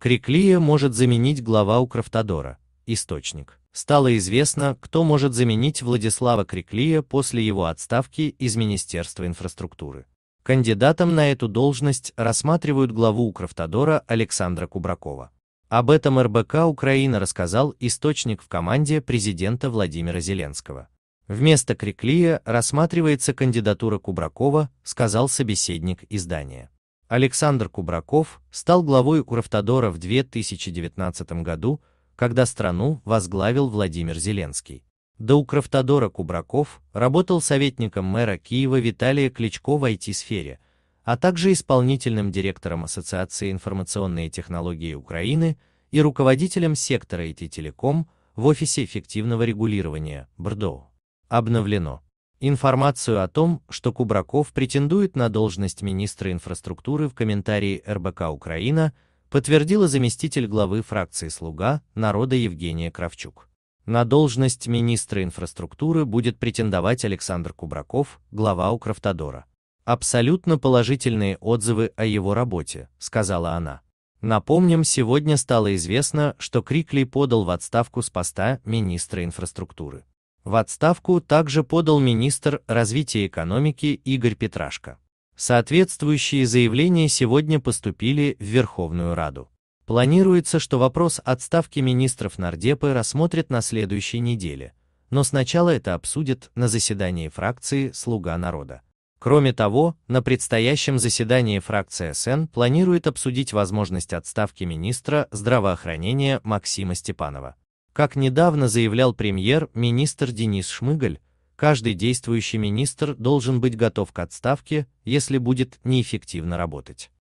Криклия может заменить глава Укравтодора. Источник. Стало известно, кто может заменить Владислава Криклия после его отставки из Министерства инфраструктуры. Кандидатом на эту должность рассматривают главу Укравтодора Александра Кубракова. Об этом РБК Украина рассказал источник в команде президента Владимира Зеленского. Вместо Криклия рассматривается кандидатура Кубракова, сказал собеседник издания. Александр Кубраков стал главой Укравтодора в 2019 году, когда страну возглавил Владимир Зеленский. До Укравтодора Кубраков работал советником мэра Киева Виталия Кличко в IT-сфере, а также исполнительным директором Ассоциации информационные технологии Украины и руководителем сектора IT-телеком в Офисе эффективного регулирования БРДО. Обновлено. Информацию о том, что Кубраков претендует на должность министра инфраструктуры в комментарии РБК «Украина», подтвердила заместитель главы фракции «Слуга» народа Евгения Кравчук. На должность министра инфраструктуры будет претендовать Александр Кубраков, глава Укравтодора. «Абсолютно положительные отзывы о его работе», — сказала она. Напомним, сегодня стало известно, что Крикли подал в отставку с поста министра инфраструктуры. В отставку также подал министр развития экономики Игорь Петрашко. Соответствующие заявления сегодня поступили в Верховную Раду. Планируется, что вопрос отставки министров Нардепы рассмотрят на следующей неделе, но сначала это обсудят на заседании фракции «Слуга народа». Кроме того, на предстоящем заседании фракция СН планирует обсудить возможность отставки министра здравоохранения Максима Степанова. Как недавно заявлял премьер-министр Денис Шмыгаль, каждый действующий министр должен быть готов к отставке, если будет неэффективно работать.